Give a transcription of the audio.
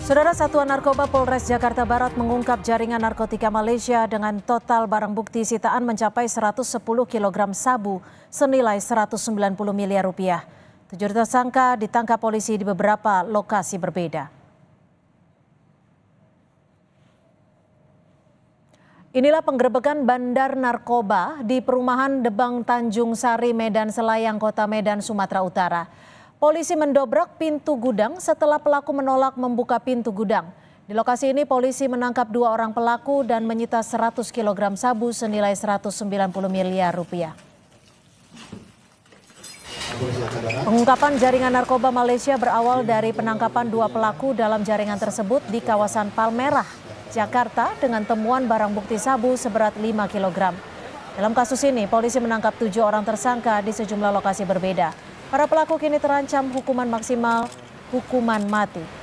Saudara Satuan Narkoba Polres Jakarta Barat mengungkap jaringan narkotika Malaysia dengan total barang bukti sitaan mencapai 110 kg sabu senilai 190 miliar rupiah. Tujuh tersangka ditangkap polisi di beberapa lokasi berbeda. Inilah penggerbekan bandar narkoba di perumahan Debang Tanjung Sari, Medan Selayang, Kota Medan, Sumatera Utara. Polisi mendobrak pintu gudang setelah pelaku menolak membuka pintu gudang. Di lokasi ini polisi menangkap dua orang pelaku dan menyita 100 kg sabu senilai 190 miliar rupiah. Pengungkapan jaringan narkoba Malaysia berawal dari penangkapan dua pelaku dalam jaringan tersebut di kawasan Palmerah, Jakarta dengan temuan barang bukti sabu seberat 5 kg. Dalam kasus ini, polisi menangkap tujuh orang tersangka di sejumlah lokasi berbeda. Para pelaku kini terancam hukuman maksimal hukuman mati.